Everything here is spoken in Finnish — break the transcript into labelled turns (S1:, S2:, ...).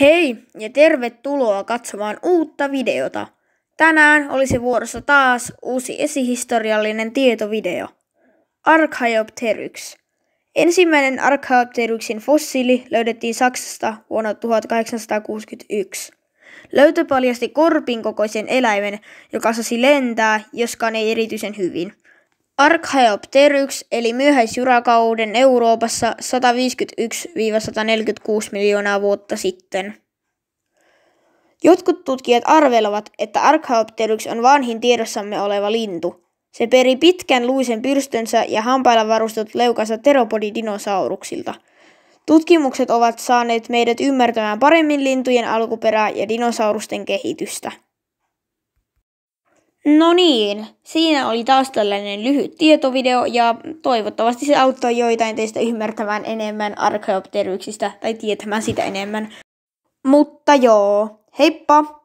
S1: Hei ja tervetuloa katsomaan uutta videota. Tänään olisi vuorossa taas uusi esihistoriallinen tietovideo. Archaeopteryx. Ensimmäinen Archaeopteryxin fossiili löydettiin Saksasta vuonna 1861. Löytö paljasti korpin kokoisen eläimen, joka osasi lentää, joskaan ei erityisen hyvin – Archaeopteryx eli myöhäisjurakauden Euroopassa 151-146 miljoonaa vuotta sitten. Jotkut tutkijat arvelevat, että Archaeopteryx on vanhin tiedossamme oleva lintu. Se peri pitkän luisen pyrstönsä ja hampailla varustut leukansa teropodidinosauruksilta. Tutkimukset ovat saaneet meidät ymmärtämään paremmin lintujen alkuperää ja dinosaurusten kehitystä. No niin, siinä oli taas tällainen lyhyt tietovideo ja toivottavasti se auttoi joitain teistä ymmärtämään enemmän arkeopteryksistä tai tietämään sitä enemmän. Mutta joo, heippa!